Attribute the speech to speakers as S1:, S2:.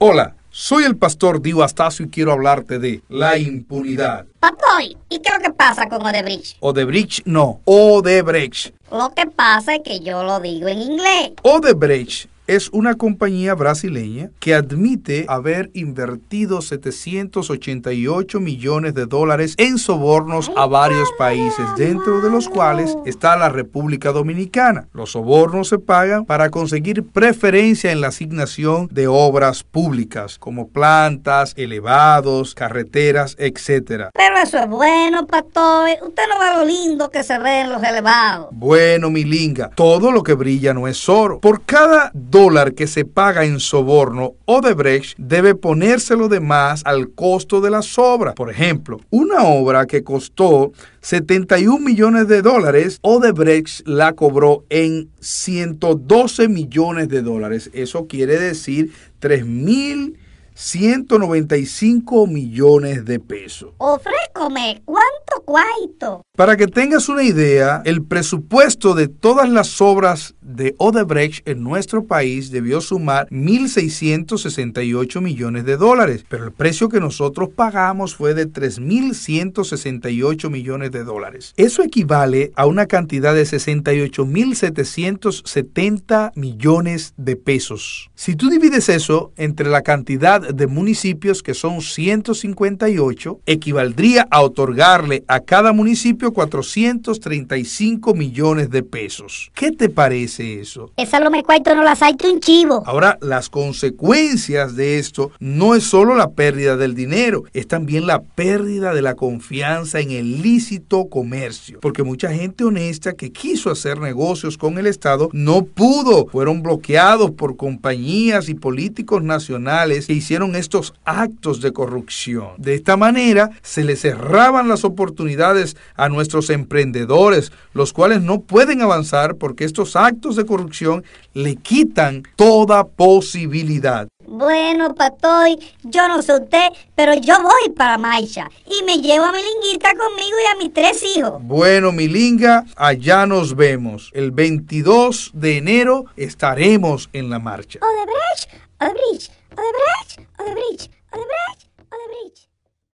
S1: Hola, soy el pastor Dio Astacio y quiero hablarte de la impunidad.
S2: Papoy, ¿y qué es lo que pasa con Odebrecht?
S1: Odebrecht no, Odebrecht.
S2: Lo que pasa es que yo lo digo en inglés.
S1: Odebrecht es una compañía brasileña que admite haber invertido 788 millones de dólares en sobornos a varios países, dentro de los cuales está la República Dominicana. Los sobornos se pagan para conseguir preferencia en la asignación de obras públicas, como plantas, elevados, carreteras, etc.
S2: Pero eso es bueno, pastor. Usted no ve lo lindo que se ven los elevados.
S1: Bueno, mi linga, todo lo que brilla no es oro. Por cada dólar que se paga en soborno, Odebrecht debe ponérselo de más al costo de las obras. Por ejemplo, una obra que costó 71 millones de dólares, Odebrecht la cobró en 112 millones de dólares. Eso quiere decir 3 mil 195 millones de pesos.
S2: Ofrécome, ¿cuánto cuarto?
S1: Para que tengas una idea, el presupuesto de todas las obras de Odebrecht en nuestro país debió sumar 1.668 millones de dólares, pero el precio que nosotros pagamos fue de 3.168 millones de dólares. Eso equivale a una cantidad de 68.770 millones de pesos. Si tú divides eso entre la cantidad de municipios, que son 158, equivaldría a otorgarle a cada municipio 435 millones de pesos. ¿Qué te parece eso?
S2: Esa lo me cuento, no las hay un chivo.
S1: Ahora, las consecuencias de esto no es solo la pérdida del dinero, es también la pérdida de la confianza en el lícito comercio. Porque mucha gente honesta que quiso hacer negocios con el Estado no pudo. Fueron bloqueados por compañías y políticos nacionales que hicieron estos actos de corrupción. De esta manera se le cerraban las oportunidades a nuestros emprendedores, los cuales no pueden avanzar porque estos actos de corrupción le quitan toda posibilidad.
S2: Bueno, Patoy, yo no sé usted, pero yo voy para Maisha y me llevo a mi linguita conmigo y a mis tres hijos.
S1: Bueno, mi linga, allá nos vemos. El 22 de enero estaremos en la marcha.
S2: on the bridge, on the bridge, on the bridge, on the bridge.